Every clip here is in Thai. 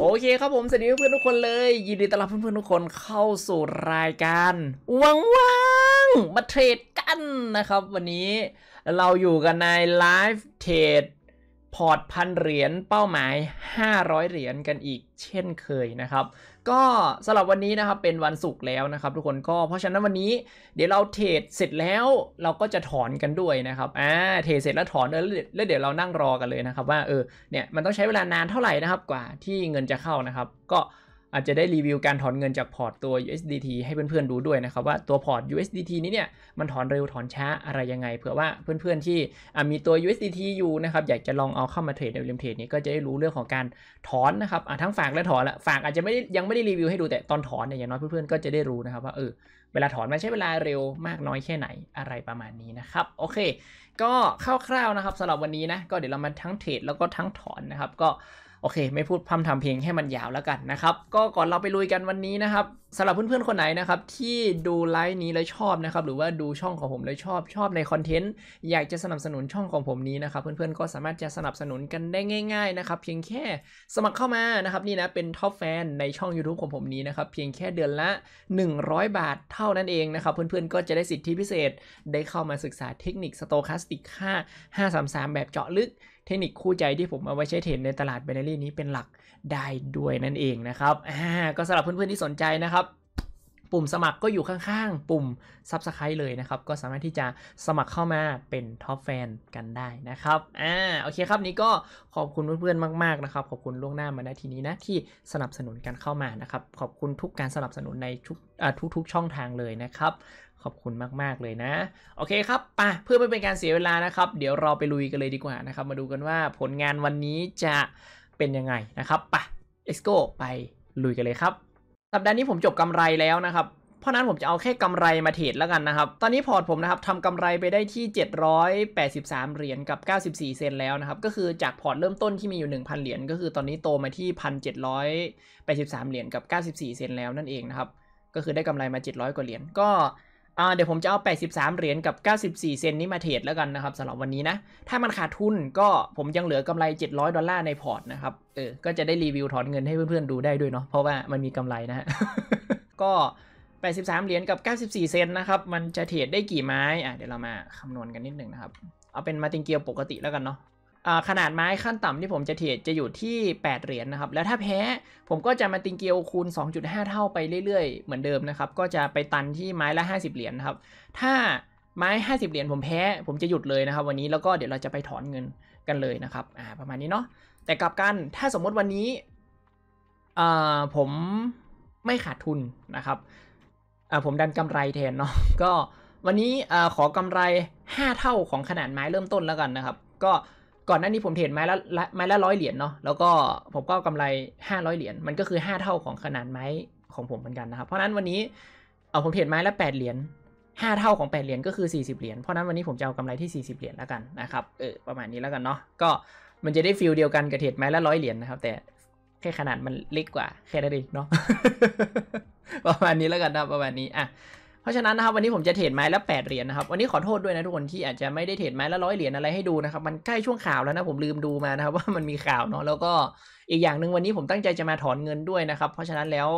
โอเคครับผม สวัสดีเพื่อนทุกคนเลย ยินดีต้อนรับเพื่อนเพื่อนทุกคนเข้าสู่รายการวังวังมาเทรดกันนะครับ วันนี้เราอยู่กันในไลฟ์เทรดพอร์ตพันเหรียญเป้าหมาย 500 เหรียญกันอีกเช่นเคยนะครับ ก็สำหรับวันนี้นะครับเป็นวันศุกร์แล้วนะครับ ทุกคนก็เพราะฉะนั้นวันนี้เดี๋ยวเราเทรดเสร็จแล้วเราก็จะถอนกันด้วยนะครับอ่าเทรดเสร็จแล้วถอนแล้วเดี๋ยวเรานั่งรอกันเลยนะครับ ว่าเออเนี่ยมันต้องใช้เวลานานเท่าไหร่นะครับกว่าที่เงินจะเข้านะครับ ก็อาจจะได้รีวิวการถอนเงินจากพอร์ตตัว USDT ให้เพื่อนๆดูด้วยนะครับ ว่าตัวพอร์ต USDT นี้เนี่ยมันถอนเร็วถอนช้าอะไรยังไงเผื่อว่าเพื่อนๆ ที่มีตัว USDT อยู่นะครับอยากจะลองเอาเข้ามาเทรดในเรมเทรดนี้ก็จะได้รู้เรื่องของการถอนนะครับทั้งฝากและถอนละฝากอาจจะไม่ยังไม่ได้รีวิวให้ดูแต่ตอนถอนเนี่ยอย่างน้อยเพื่อนๆก็จะได้รู้นะครับว่าเออเวลาถอนมันใช้เวลาเร็วมากน้อยแค่ไหนอะไรประมาณนี้นะครับโอเค ก็คร่าวๆนะครับสำหรับวันนี้นะก็เดี๋ยวเรามาทั้งเทรดแล้วก็ทั้งถอนนะครับก็โอเคไม่พูดพั่ำทำเพลงให้มันยาวแล้วกันนะครับก็ก่อนเราไปลุยกันวันนี้นะครับสำหรับเพื่อนๆคนไหนนะครับที่ดูไลฟ์นี้แล้วชอบนะครับหรือว่าดูช่องของผมแล้วชอบชอบในคอนเทนต์อยากจะสนับสนุนช่องของผมนี้นะครับเพื่อนๆก็สามารถจะสนับสนุนกันได้ง่ายๆนะครับเพียงแค่สมัครเข้ามานะครับ นี่นะเป็นท็อปแฟนในช่อง YouTube ของผมนี้นะครับเพียงแค่เดือนละ 100 บาทเท่านั้นเองนะครับเพื่อนๆก็จะได้สิทธิพิเศษได้เข้ามาศึกษาเทคนิคสโตคาสติก5 533 แบบเจาะลึกเทคนิคคู่ใจที่ผมเอาไว้ใช้เทรดในตลาดเนอรี่นี้เป็นหลักได้ด้วยนั่นเองนะครับ อ่าก็สำหรับเพื่อนๆที่สนใจนะครับ ปุ่มสมัครก็อยู่ข้างๆ ปุ่ม Subscribe เลยนะครับ ก็สามารถที่จะสมัครเข้ามาเป็นท็อปแฟนกันได้นะครับ อ่าโอเคครับนี้ก็ขอบคุณเพื่อนๆมากๆนะครับขอบคุณล่วงหน้ามาในทีนี้นะที่สนับสนุนกันเข้ามานะครับ ขอบคุณทุกการสนับสนุนในทุกทุกๆช่องทางเลยนะครับขอบคุณมากๆเลยนะ โอเคครับปะเพื่อไม่เป็นการเสียเวลานะครับ เดี๋ยวเราไปลุยกันเลยดีกว่านะครับมาดูกันว่าผลงานวันนี้จะเป็นยังไงนะครับปะ let's go ไปลุยกันเลยครับสัปดาห์นี้ผมจบกำไรแล้วนะครับเพราะนั้นผมจะเอาแค่กำไรมาเทรดแล้วกันนะครับตอนนี้พอร์ตผมนะครับทำกำไรไปได้ที่ 783เหรียญกับ 94 เซนแล้วนะครับก็คือจากพอร์ตเริ่มต้นที่มีอยู่1,000เหรียญก็คือตอนนี้โตมาที่1,783เหรียญกับ94 เซนแล้วนั่นเองนะครับก็คือได้กำไรมา700กว่าเหรียญก็อ่าเดี๋ยวผมจะเอา 83 เหรียญกับ 94 เซนนี้มาเทรดแล้วกันนะครับสำหรับวันนี้นะ ถ้ามันขาดทุนก็ผมยังเหลือกำไร 700 ดอลลาร์ในพอร์ตนะครับ เออ ก็จะได้รีวิวถอนเงินให้เพื่อนๆดูได้ด้วยเนาะ เพราะว่ามันมีกำไรนะฮะ ก็ 83 เหรียญกับ 94 เซนนะครับ มันจะเทรดได้กี่ไม้ อ่ะ เดี๋ยวเรามาคำนวณกันนิดหนึ่งนะครับ เอาเป็นมาติงเกียวปกติแล้วกันเนาะขนาดไม้ขั้นต่ำที่ผมจะเทรดจะอยู่ที่ 8 เหรียญนนะครับ แล้วถ้าแพ้ผมก็จะมาติงเกียวคูณ 2.5 เท่าไปเรื่อยๆ เหมือนเดิมนะครับ ก็จะไปตันที่ไม้ละ50 เหรียญนนะครับ ถ้าไม้50เหรียญผมแพ้ผมจะหยุดเลยนะครับ วันนี้แล้วก็เดี๋ยวเราจะไปถอนเงินกันเลยนะครับ อ่าประมาณนี้เนาะ แต่กลับกันถ้าสมมติวันนี้อ่าผมไม่ขาดทุนนะครับอ่าผมดันกำไรแทนเนาะ ก็วันนี้อ่าขอกำไร 5 เท่าของขนาดไม้เริ่มต้นแล้วกันนะครับ ก็ก่อนหน้านี้ผมเทรดไม้ละไม้ละร้อยเหรียญเนาะแล้วก็ผมก็กำไร500เหรียญมันก็คือ5 เท่าของขนาดไม้ของผมเหมือนกันนะครับเพราะนั้นวันนี้เอาผมเทรดไม้ละ8เหรียญ5เท่าของ8เหรียญก็คือ40เหรียญเพราะนั้นวันนี้ผมจะเอากำไรที่40เหรียญแล้วกันนะครับเออประมาณนี้แล้วกันเนาะก็มันจะได้ฟิลเดียวกันกับเทรดไม้ละร้อยเหรียญนะครับแต่แค่ขนาดมันเล็กกว่าแค่นั้นเองเนาะประมาณนี้แล้วกันนะประมาณนี้อ่ะราะฉะนั้นนะครับวันนี้ผมจะเทรดไม้ละ 8 เหรียญนะครับ วันนี้ขอโทษด้วยนะทุกคนที่อาจจะไม่ได้เทรดไม้ละร้อยเหรียญอะไรให้ดูนะครับ มันใกล้ช่วงข่าวแล้วนะผมลืมดูมานะครับว่ามันมีข่าวเนาะแล้วก็อีกอย่างหนึ่งวันนี้ผมตั้งใจจะมาถอนเงินด้วยนะครับ เพราะฉะนั้นแล้ว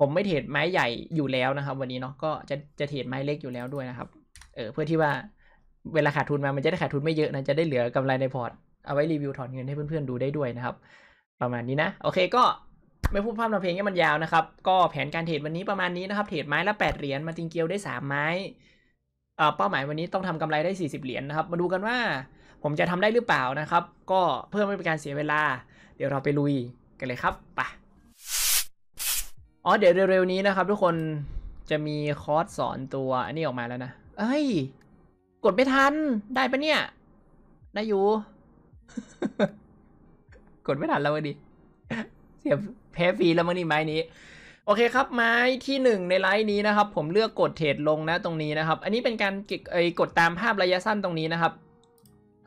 ผมไม่เทรดไม้ใหญ่อยู่แล้วนะครับ วันนี้เนาะก็จะจะเทรดไม้เล็กอยู่แล้วด้วยนะครับ เออเพื่อที่ว่าเวลาขาดทุนมามันจะได้ขาดทุนไม่เยอะนะจะได้เหลือกำไรในพอร์ต เอาไว้รีวิวถอนเงินให้เพื่อนๆดูได้ด้วยนะครับ ประมาณนี้นะโอเคก็ไม่พูดภาพนำเพลงให้มันยาวนะครับ ก็แผนการเทรดวันนี้ประมาณนี้นะครับ เทรดไม้ละแปดเหรียญ มาจิงเกียวได้สามไม้เป้าหมายวันนี้ต้องทำกำไรได้สสี่ิบเหรียญนนะครับ มาดูกันว่า ผมจะทำได้หรือเปล่านะครับ ก็เพื่อไม่เป็นการเสียเวลา เดี๋ยวเราไปลุยกันเลยครับปะอ๋อ เดี๋ยวเร็วๆนี้นะครับทุกคนจะมีคอร์สสอนตัว อันนี้ออกมาแล้วนะเอ้ย กดไม่ทัน ได้ปะเนี่ยได้อยู่ กดไม่ทันแล้วดิสียแพ้ฟรีแล้วมั้งนี่ไม้นี้ โอเคครับไม้ที่ 1 ในไลน์นี้นะครับ ผมเลือกกดเทรดลงนะตรงนี้นะครับ อันนี้เป็นการไอ้กดตามภาพระยะสั้นตรงนี้นะครับ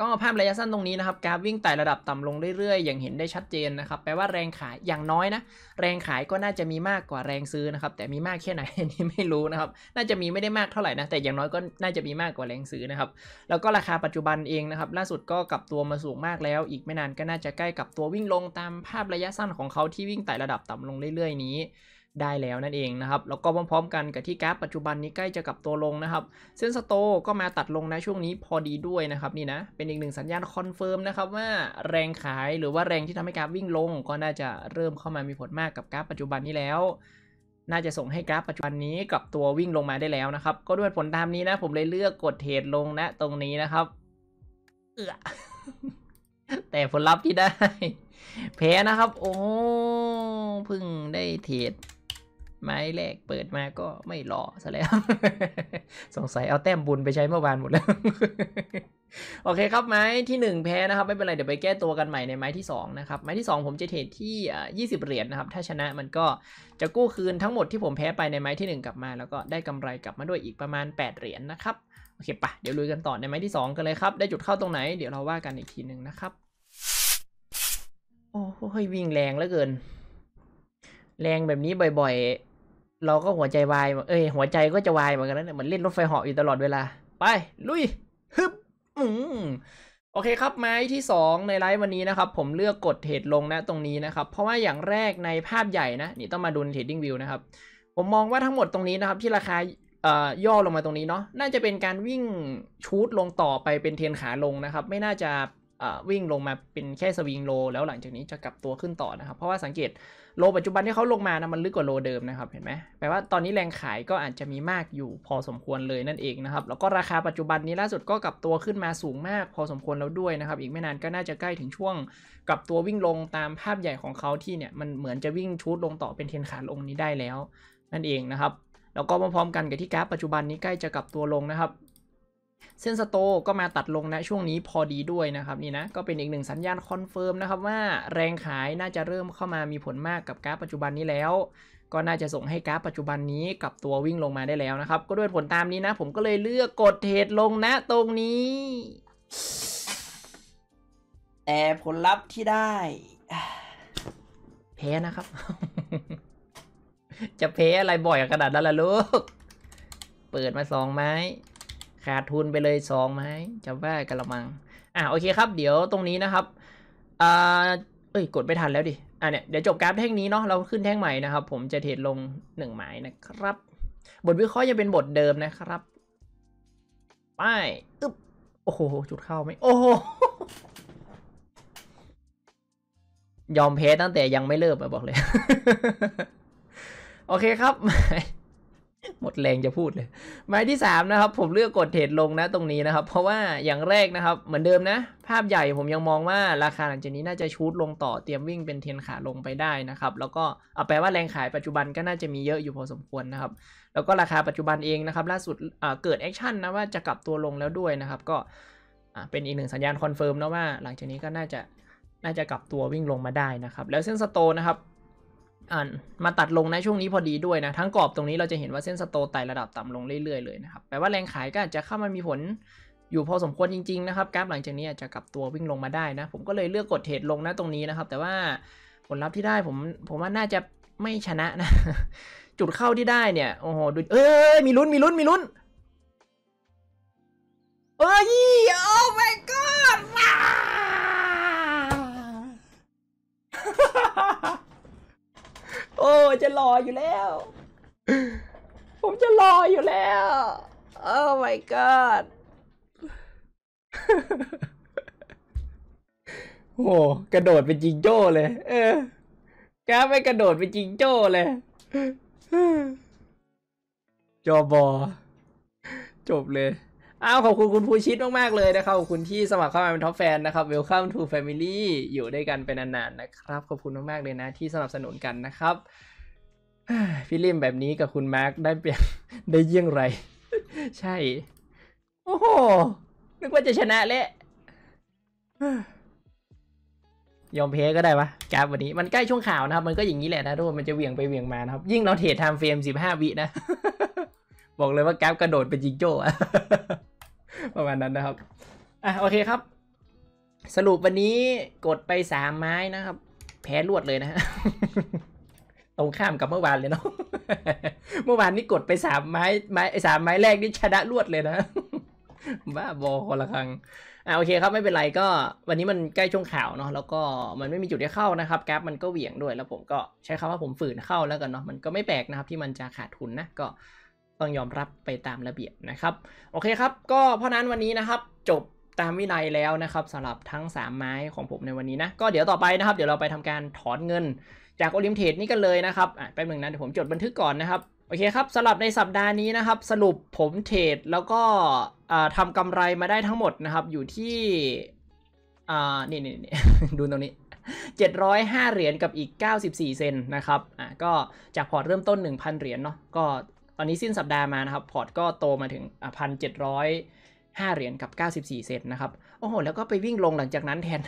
ก็ภาพระยะสั้นตรงนี้นะครับ กราฟวิ่งไต่ระดับต่ำลงเรื่อยๆ อย่างเห็นได้ชัดเจนนะครับ แปลว่าแรงขายอย่างน้อยนะ แรงขายก็น่าจะมีมากกว่าแรงซื้อนะครับ แต่มีมากแค่ไหนนี่ไม่รู้นะครับ น่าจะมีไม่ได้มากเท่าไหร่นะ แต่อย่างน้อยก็น่าจะมีมากกว่าแรงซื้อนะครับ แล้วก็ราคาปัจจุบันเองนะครับล่าสุดก็กลับตัวมาสูงมากแล้ว อีกไม่นานก็น่าจะใกล้กับตัววิ่งลงตามภาพระยะสั้นของเขาที่วิ่งไต่ระดับต่ำลงเรื่อยๆนี้ได้แล้วนั่นเองนะครับแล้วก็พร้อมๆกันกับที่กราฟปัจจุบันนี้ใกล้จะกลับตัวลงนะครับเส้นสโตก็มาตัดลงนะช่วงนี้พอดีด้วยนะครับ นี่นะ เป็นอีกหนึ่งสัญญาณคอนเฟิร์มนะครับว่าแรงขายหรือว่าแรงที่ทำให้กราฟวิ่งลง ก็น่าจะเริ่มเข้ามามีผลมากกับกราฟปัจจุบันนี้แล้ว น่าจะส่งให้กราฟปัจจุบันนี้กลับตัววิ่งลงมาได้แล้วนะครับ ก็ด้วยผลตามนี้นะผมเลยเลือกกดเทรดลงนะตรงนี้นะครับ เออแต่ผลลัพธ์ที่ได้ แพ้นะครับ โอ้พึ่งได้เทรดไม้แรกเปิดมาก็ไม่หล่อซะแล้ว สงสัยเอาแต้มบุญไปใช้เมื่อวานหมดแล้ว โอเค ครับไม้ที่1แพ้นะครับไม่เป็นไร เดี๋ยวไปแก้ตัวกันใหม่ในไม้ที่2นะครับ ไม้ที่2ผมจะเทรดที่20เหรียญนะครับถ้าชนะมันก็จะกู้คืนทั้งหมดที่ผมแพ้ไปในไม้ที่ 1 กลับมา แล้วก็ได้กำไรกลับมาด้วยอีกประมาณ 8 เหรียญนนะครับโอเคปะเดี๋ยวลุยกันต่อในไม้ที่2กันเลยครับ ได้จุดเข้าตรงไหน เดี๋ยวเราว่ากันอีกทีหนึ่งนะครับ โอ้โหวิ่งแรงเหลือเกิน แรงแบบนี้บ่อยเราก็หัวใจวายเอ้ยหัวใจก็จะวายเหมือนกันนะเนี่ยเหมือนเล่นรถไฟเหาะอยู่ตลอดเวลา ไปลุยฮึบอืมโอเคครับ ไม้ที่ 2 ในไลฟ์วันนี้นะครับ ผมเลือกกดเทรดลงนะตรงนี้นะครับ เพราะว่าอย่างแรกในภาพใหญ่นะ นี่ต้องมาดูเทรดดิ้งวิวนะครับ ผมมองว่าทั้งหมดตรงนี้นะครับ ที่ราคาย่อลงมาตรงนี้เนาะน่าจะเป็นการวิ่งชูดลงต่อไปเป็นเทนขาลงนะครับไม่น่าจะวิ่งลงมาเป็นแค่สวิงโล แล้วหลังจากนี้จะกลับตัวขึ้นต่อนะครับเพราะว่าสังเกตโลปัจจุบันที่เขาลงมานะมันลึกกว่าโลเดิมนะครับเห็นไหมแปลว่าตอนนี้แรงขายก็อาจจะมีมากอยู่พอสมควรเลยนั่นเองนะครับ แล้วก็ราคาปัจจุบันนี้ล่าสุดก็กลับตัวขึ้นมาสูงมากพอสมควรแล้วด้วยนะครับอีกไม่นานก็น่าจะใกล้ถึงช่วงกลับตัววิ่งลงตามภาพใหญ่ของเขาที่เนี่ยมันเหมือนจะวิ่งชุดลงต่อเป็นเทนขาลงนี้ได้แล้ว นั่นเองนะครับแล้วก็มาพร้อมกันกับที่กราฟปัจจุบันนี้ใกล้จะกลับตัวลงนะครับเส้นสโตก็มาตัดลงนะช่วงนี้ พอดีด้วยนะครับ นี่นะ ก็เป็นอีกหนึ่งสัญญาณคอนเฟิร์มนะครับว่า แรงขายน่าจะเริ่มเข้ามามีผลมากกับกราฟปัจจุบันนี้แล้ว ก็น่าจะส่งให้กราฟปัจจุบันนี้กับตัววิ่งลงมาได้แล้วนะครับ ก็ด้วยผลตามนี้นะ ผมก็เลยเลือกกดเทรดลงนะตรงนี้ แต่ผลลัพธ์ที่ได้แพ้นะครับ จะแพ้อะไรบ่อยขนาดนั้นล่ะลูกเปิดมาสองไม้ขาดทุนไปเลยสองไหมจะว่ักระมัง อ่ะโอเคครับ เดี๋ยวตรงนี้นะครับอ่าเอ้ยกดไม่ทันแล้วดิอ่ะเนี่ยเดี๋ยวจบกราฟแท่งนี้เนาะเราขึ้นแท่งใหม่นะครับ ผมจะเทรดลงหนึ่งหมายนะครับ บทวิเคราะห์ยังเป็นบทเดิมนะครับ ไปอึ๊บ โอ้โหจุดเข้าไหมโอ้โห ยอมแพ้ตั้งแต่ยังไม่เริ่มบอกเลย โอเคครับหมดแรงจะพูดเลยหมายที่ 3 นะครับ ผมเลือกกดเทรดลงนะตรงนี้นะครับ เพราะว่าอย่างแรกนะครับเหมือนเดิมนะ ภาพใหญ่ผมยังมองว่า ราคาหลังจากนี้น่าจะชูดลงต่อเตรียมวิ่งเป็นเทนขาลงไปได้นะครับ แล้วก็เอาแปลว่าแรงขายปัจจุบันก็น่าจะมีเยอะอยู่พอสมควรนะครับ แล้วก็ราคาปัจจุบันเองนะครับ ล่าสุดเกิดแอคชั่นนะว่าจะกลับตัวลงแล้วด้วยนะครับก็เป็นอีกหนึ่งสัญญาณคอนเฟิร์มนะว่าหลังจากนี้ก็น่าจะน่าจะกลับตัววิ่งลงมาได้นะครับ แล้วเส้นสโตนะครับมาตัดลงในช่วงนี้พอดีด้วยนะ ทั้งกรอบตรงนี้เราจะเห็นว่าเส้นสโตไต่ระดับต่ำลงเรื่อยๆ เลยนะครับแปลว่าแรงขายก็อาจจะเข้ามามีผล อยู่พอสมควรจริงๆนะครับกราฟหลังจากนี้อาจจะกลับตัววิ่งลงมาได้นะ ผมก็เลยเลือกกดเทรดลงนะตรงนี้นะครับ แต่ว่าผลลัพธ์ที่ได้ผมผมว่าน่าจะไม่ชนะนะ จุดเข้าที่ได้เนี่ย โอ้โหดูเอ้ยมีลุ้นมีลุ้นมีลุ้นเอ้ยโอ้ my god ว้โอ้ จะรออยู่แล้ว ผมจะรออยู่แล้ว โอ้ my god โอ้กระโดดเป็นจิงโจ้เลย เออกล้าไม่กระโดดเป็นจิงโจ้เลย จอบอ จบเลยอ้าวขอบคุณ คุณภูชิตมาก ๆ เลยนะครับ ขอบคุณที่สมัครเข้ามาเป็นท็อปแฟนนะครับ w e ลคัมทูแฟมิลี่อยู่ด้วยกันเป็นนานๆนะครับ ขอบคุณมาก ๆ เลยนะที่สนับสนุนกันนะครับพี่ลิมแบบนี้กับคุณแม็ก์ได้เปลี่ยนได้ยี่ยงไร ใช่ โอ้โหนึกว่าจะชนะเละยอมเพก็ได้ปะกราฟวันนี้มันใกล้ช่วงข่าวนะครับมันก็อย่างนี้แหละนะทุกคนมันจะเหวี่ยงไปเหวี่ยงมานะครับ ยิ่งเราเทรดไทม์เฟรมสิบห้าวินะ บอกเลยว่าแก๊ปกระโดดเป็นจิงโจ้อะประมาณนั้นนะครับ อ่ะ โอเคครับ สรุปวันนี้กดไปสามไม้นะครับ แพ้รวดเลยนะฮะตรงข้ามกับเมื่อวานเลยเนาะ เมื่อวานนี้กดไปสามไม้ ไม้สามไม้แรกนี่ชนะรวดเลยนะ บ้าบอคนละครั้ง อ่ะ โอเคครับ ไม่เป็นไรก็ วันนี้มันใกล้ช่วงข่าวเนาะ แล้วก็มันไม่มีจุดที่เข้านะครับกราฟมันก็เหวี่ยงด้วย แล้ว ผมก็ใช้คำว่าผมฝืนเข้าแล้วกันเนาะ มันก็ไม่แปลกนะครับที่มันจะขาดทุนนะก็ต้องยอมรับไปตามระเบียบนะครับโอเคครับก็เพราะนั้นวันนี้นะครับจบตามวินัยแล้วนะครับสำหรับทั้ง3ไม้ของผมในวันนี้นะก็เดี๋ยวต่อไปนะครับเดี๋ยวเราไปทำการถอนเงินจากโอลิมเทดนี้กันเลยนะครับแป๊บหนึ่งนะเดี๋ยวผมจดบันทึกก่อนนะครับโอเคครับสำหรับในสัปดาห์นี้นะครับ สรุปผมเทรดแล้วก็ทำกำไรมาได้ทั้งหมดนะครับอยู่ที่นี่นี่นี่ดูตรงนี้ 705เหรียญกับอีก 94 เซนนะครับอ่ะก็จากพอร์ตเริ่มต้น1,000เหรียญเนาะก็อนนี้สิ้นสัปดาห์มานะครับ พอร์ตก็โตมาถึงพันเจ็ดร้อยห้าเหรียญกับเก้าสสิบี่เซนนะครับ โอ้โห แล้วก็ไปวิ่งลงหลังจากนั้นแทน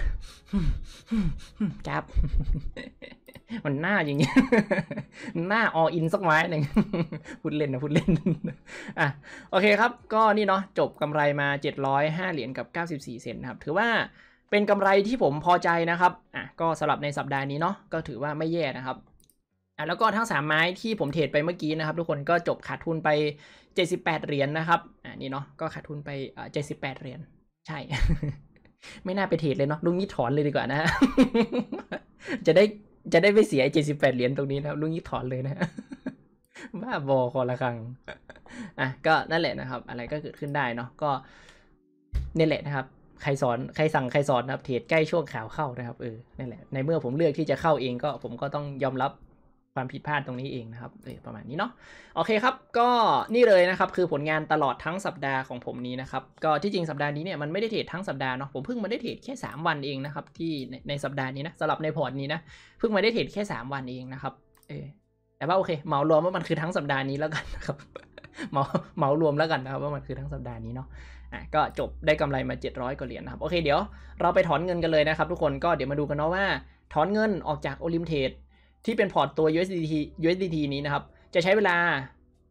จับ มันหน้าอย่างเงี้ยหน้าออินสักไม้หนึ่งพูดเล่นนะพูดเล่นอ่ะโอเคครับ ก็นี่เนาะจบกำไรมา705เหรียญกับ 94 เซนนะครับ ถือว่าเป็นกำไรที่ผมพอใจนะครับ อ่ะ ก็สำหรับในสัปดาห์นี้เนาะก็ถือว่าไม่แย่นะครับแล้วก็ทั้ง3ไม้ที่ผมเทรดไปเมื่อกี้นะครับทุกคนก็จบขาดทุนไป78เหรียญนนะครับ อ่านี่เนาะก็ขาดทุนไปเจ็ดสิบแปดเหรียญใช่ไม่น่าไปเทรดเลยเนาะลุงนี้ถอนเลยดีกว่า นะฮะจะได้จะได้ไม่เสีย78เหรียญตรงนี้นะครับลุงนี้ถอนเลยนะบ้าบอคอละครังอ่ะก็นั่นแหละนะครับ อะไรก็เกิดขึ้นได้เนาะก็นี่แหละนะครับใครสอนใครสั่งใครสอนนะครับ เทรดใกล้ช่วงข่าวเข้านะครับเออนั่นแหละในเมื่อผมเลือกที่จะเข้าเองก็ ผมก็ต้องยอมรับความผิดพลาดตรงนี้เองนะครับ เอประมาณนี้เนาะ โอเคครับ ก็นี่เลยนะครับคือผลงานตลอดทั้งสัปดาห์ของผมนี้นะครับ ก็ที่จริงสัปดาห์นี้เนี่ยมันไม่ได้เทรดทั้งสัปดาห์เนาะ ผมเพิ่งมาได้เทรดแค่ 3 วันเองนะครับที่ในสัปดาห์นี้นะสำหรับในพอร์ตนี้นะเพิ่งมาได้เทรดแค่ 3 วันเองนะครับ เออแต่ว่าโอเคเหมารวมว่ามันคือทั้งสัปดาห์นี้แล้วกันนะครับเหมาเหมารวมแล้วกันนะครับว่ามันคือทั้งสัปดาห์นี้เนาะ อ่ะก็จบได้กำไรมา 700กว่าเหรียญนะครับโอเคเดี๋ยวเราไปถอนเงินกันเลยนะครับทุกคนก็เดี๋ยวมาดูกันเนาะว่าถอนเงินออกจากโอลิมเทดที่เป็นพอร์ตตัว USDT USDT นี้นะครับจะใช้เวลา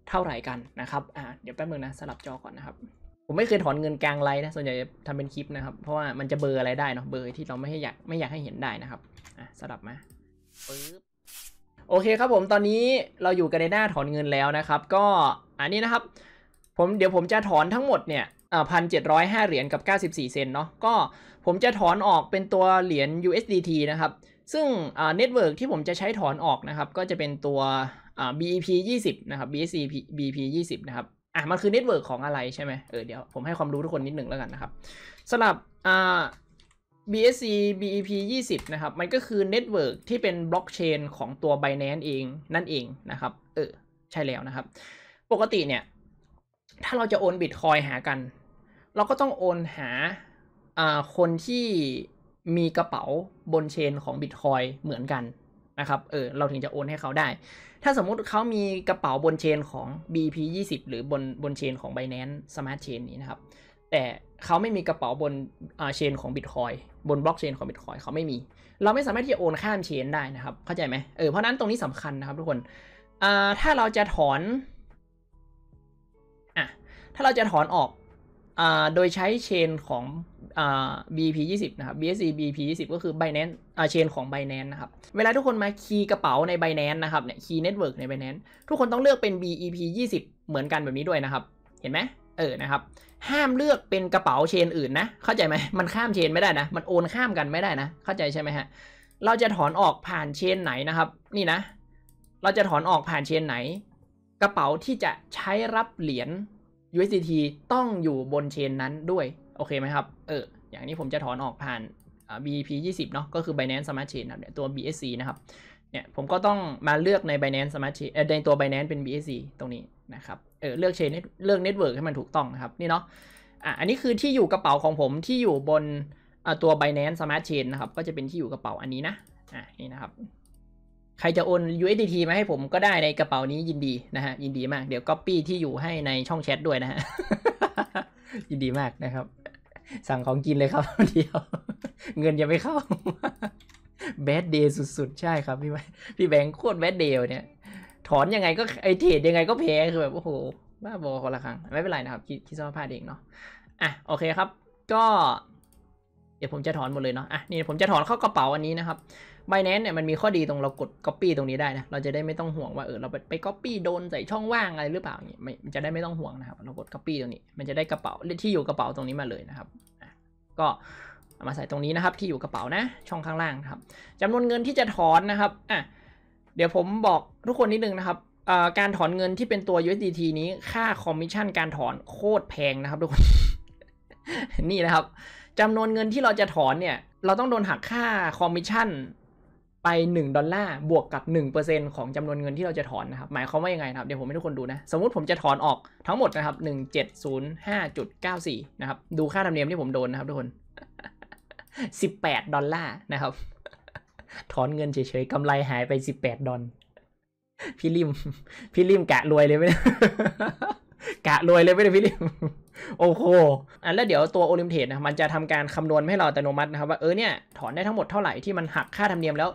เท่าไหร่กันนะครับอ่าเดี๋ยวแป๊บนึงนะสลับจอก่อนนะครับผมไม่เคยถอนเงินกลางไลน์นะส่วนใหญ่ทำเป็นคลิปนะครับ เพราะว่ามันจะเบอร์อะไรได้เนาะเบอร์ที่เราไม่ให้อยากไม่อยากให้เห็นได้นะครับอ่ะสลับมาปึ๊บโอเคครับผมตอนนี้เราอยู่กันในหน้าถอนเงินแล้วนะครับ ก็อันนี้นะครับ ผมเดี๋ยวผมจะถอนทั้งหมดเนี่ยพันเจ็ดร้อยห้าเหรียญกับเก้าสสิบี่เซนเนาะก็ ผมจะถอนออกเป็นตัวเหรียญ USDT นะครับซึ่งเน็ตเวิร์กที่ผมจะใช้ถอนออกนะครับ ก็จะเป็นตัว BEP 20นะครับ BSC BEP 20นะครับอ่ะมันคือเน็ตเวิร์กของอะไรใช่ไหมเออเดี๋ยวผมให้ความรู้ทุกคนนิดหนึ่งแล้วกันนะครับสำหรับ BSC BEP 20นะครับ มันก็คือเน็ตเวิร์กที่เป็นบล็อกเชน ของตัว Binance เอง นั่นเองนะครับเออใช่แล้วนะครับ ปกติเนี่ยถ้าเราจะโอนบิตคอยหากัน เราก็ต้องโอนหาคนที่มีกระเป๋าบนเชนของบิตคอยเหมือนกันนะครับ เออ เราถึงจะโอนให้เขาได้ ถ้าสมมุติเขามีกระเป๋าบนเชนของ BP 20หรือบนบนเชนของ Binance Smart Chain นี้นะครับ แต่เขาไม่มีกระเป๋าบนเชนของบิตคอยบนบล็อกเชนของบิตคอยเขาไม่มี เราไม่สามารถที่จะโอนข้ามเชนได้นะครับ เข้าใจไหมเออ เพราะนั้นตรงนี้สำคัญนะครับทุกคน อ่า ถ้าเราจะถอน อ่ะถ้าเราจะถอนออกโดยใช้เชนของ BP20 นะครับ BSC BP20 ก็คือ Binance เชนของ Binance นะครับเวลาทุกคนมาคีย์กระเป๋าใน Binance นะครับเนี่ยคีย์เน็ตเวิร์กใน Binance ทุกคนต้องเลือกเป็น BEP20 เหมือนกันแบบนี้ด้วยนะครับ เห็นไหมเออนะครับห้ามเลือกเป็นกระเป๋าเชนอื่นนะเข้าใจไหมมันข้ามเชนไม่ได้นะมันโอนข้ามกันไม่ได้นะเข้าใจใช่ไหมฮะเราจะถอนออกผ่านเชนไหนนะครับนี่นะเราจะถอนออกผ่านเชนไหน กระเป๋าที่จะใช้รับเหรียญ USDT ต้องอยู่บนเชนนั้นด้วย โอเคไหมครับ เออ อย่างนี้ผมจะถอนออกผ่าน BEP 20เนาะ ก็คือ Binance Smart Chain นะเนี่ย ตัว BSC นะครับ เนี่ย ผมก็ต้องมาเลือกใน Binance Smart Chain ในตัว Binance เป็น BSC ตรงนี้นะครับ เออ เลือกเชนเลือกเน็ตเวิร์กให้มันถูกต้องนะครับ นี่เนาะ อ่ะ อันนี้คือที่อยู่กระเป๋าของผมที่อยู่บนตัว Binance Smart Chain นะครับ ก็จะเป็นที่อยู่กระเป๋าอันนี้นะ อ่ะ นี่นะครับใครจะโอน USDT มาให้ผมก็ได้ในกระเป๋านี้ยินดีนะฮะ ยินดีมาก เดี๋ยวก๊อปปี้ที่อยู่ให้ในช่องแชทด้วยนะฮะ ยินดีมากนะครับ สั่งของกินเลยครับเดียว เงินยังไม่เข้าแบดเดย์สุดๆ ใช่ครับ พี่พี่แบงค์โคตรแบดเดย์เนี่ย ถอนยังไงก็ไอเทรดยังไงก็แพ้คือแบบโอ้โห บ้าบอคนละครั้ง ไม่เป็นไรนะครับ คิดคิซะวาพลาดเองเนาะอ่ะโอเคครับ ก็เดี๋ยวผมจะถอนหมดเลยเนาะ อ่ะนี่ผมจะถอนเข้ากระเป๋าอันนี้นะครับ b i n a n c e เนี่ยมันมีข้อดีตรงเรากด Copy ตรงนี้ได้นะ เราจะได้ไม่ต้องห่วงว่าเออเราไป Copy โดนใส่ช่องว่างอะไร หรือเปล่าอย่างเงี้ยไม่จะได้ไม่ต้องห่วงนะครับเรากด Copy ตรงนี้ มันจะได้กระเป๋าที่อยู่กระเป๋าตรงนี้มาเลยนะครับก็มาใส่ตรงนี้นะครับ ที่อยู่กระเป๋านะช่องข้างล่างครับจำนวนเงินที่จะถอนนะครับ อ่ะเดี๋ยวผมบอกทุกคนนิดนึงนะครับการถอนเงินที่เป็นตัว USDT นี้ค่าคอมมิชชั่นการถอนโคตรแพงนะครับ ทุกคน นี่นะครับจำนวนเงินที่เราจะถอนเนี่ย เราต้องโดนหักค่าคอมมิชชั่นไป1ดอลลาร์บวกกับ1%ของจำนวนเงินที่เราจะถอนนะครับหมายความว่ายังไงครับเดี๋ยวผมให้ทุกคนดูนะ สมมติผมจะถอนออกทั้งหมดนะครับ 1705.94นะครับ ดูค่าธรรมเนียมที่ผมโดนนะครับทุกคน18ดอลลาร์นะครับถอนเงินเฉยๆกำไรหายไป 18ดอลพี่ริมพี่ริมกะรวยเลยไหมกะรวยเลย ไม่ได้พี่ลิมโอ้โหอันแล้วเดี๋ยวตัวโอลิมเทสนะมันจะทำการคำนวณให้เราอัตโนมัตินะครับว่าเออเนี่ยถอนได้ทั้งหมดเท่าไหร่ ที่มันหักค่าธรรมเนียมแล้ว